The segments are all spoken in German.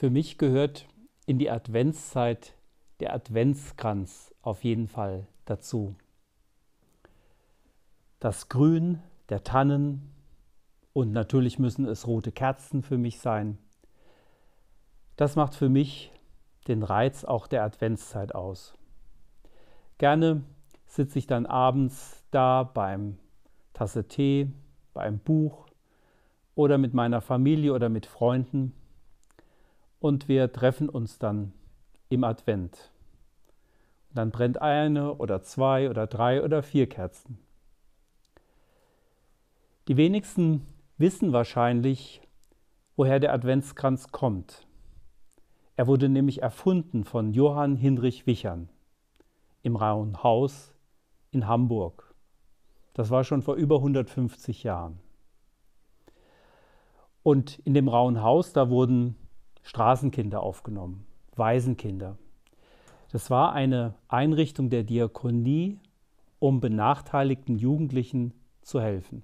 Für mich gehört in die Adventszeit der Adventskranz auf jeden Fall dazu. Das Grün der Tannen und natürlich müssen es rote Kerzen für mich sein. Das macht für mich den Reiz auch der Adventszeit aus. Gerne sitze ich dann abends da beim Tasse Tee, beim Buch oder mit meiner Familie oder mit Freunden und wir treffen uns dann im Advent. Und dann brennt eine oder zwei oder drei oder vier Kerzen. Die wenigsten wissen wahrscheinlich, woher der Adventskranz kommt. Er wurde nämlich erfunden von Johann Hinrich Wichern im Rauen Haus in Hamburg. Das war schon vor über 150 Jahren. Und in dem Rauen Haus, da wurden Straßenkinder aufgenommen, Waisenkinder. Das war eine Einrichtung der Diakonie, um benachteiligten Jugendlichen zu helfen.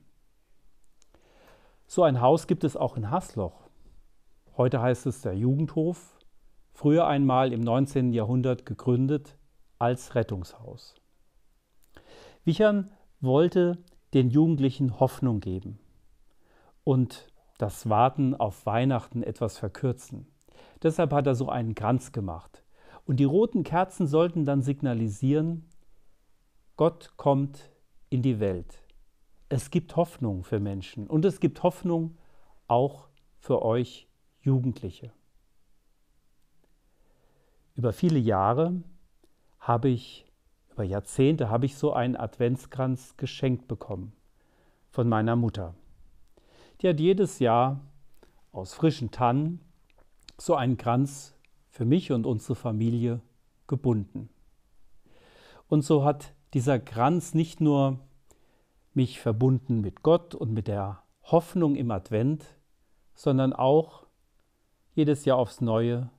So ein Haus gibt es auch in Hasloch. Heute heißt es der Jugendhof, früher einmal im 19. Jahrhundert gegründet als Rettungshaus. Wichern wollte den Jugendlichen Hoffnung geben und das Warten auf Weihnachten etwas verkürzen. Deshalb hat er so einen Kranz gemacht. Und die roten Kerzen sollten dann signalisieren, Gott kommt in die Welt. Es gibt Hoffnung für Menschen und es gibt Hoffnung auch für euch Jugendliche. Über viele Jahre habe ich, über Jahrzehnte habe ich so einen Adventskranz geschenkt bekommen von meiner Mutter. Die hat jedes Jahr aus frischen Tannen so einen Kranz für mich und unsere Familie gebunden. Und so hat dieser Kranz nicht nur mich verbunden mit Gott und mit der Hoffnung im Advent, sondern auch jedes Jahr aufs Neue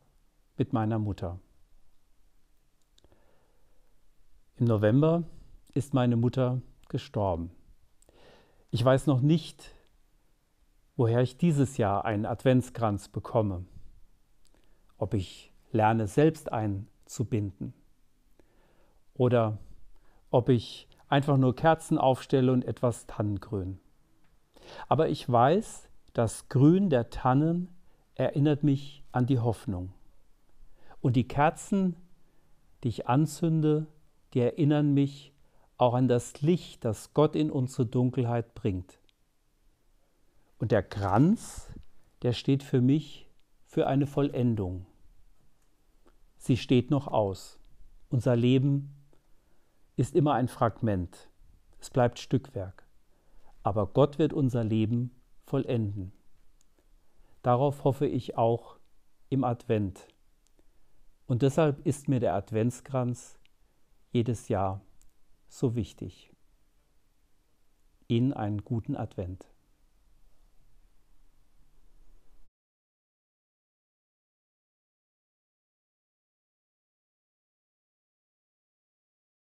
mit meiner Mutter. Im November ist meine Mutter gestorben. Ich weiß noch nicht, woher ich dieses Jahr einen Adventskranz bekomme, ob ich lerne selbst einen zu binden oder ob ich einfach nur Kerzen aufstelle und etwas Tannengrün. Aber ich weiß, das Grün der Tannen erinnert mich an die Hoffnung. Und die Kerzen, die ich anzünde, die erinnern mich auch an das Licht, das Gott in unsere Dunkelheit bringt. Und der Kranz, der steht für mich für eine Vollendung. Sie steht noch aus. Unser Leben ist immer ein Fragment. Es bleibt Stückwerk. Aber Gott wird unser Leben vollenden. Darauf hoffe ich auch im Advent. Und deshalb ist mir der Adventskranz jedes Jahr so wichtig. Ihnen einen guten Advent.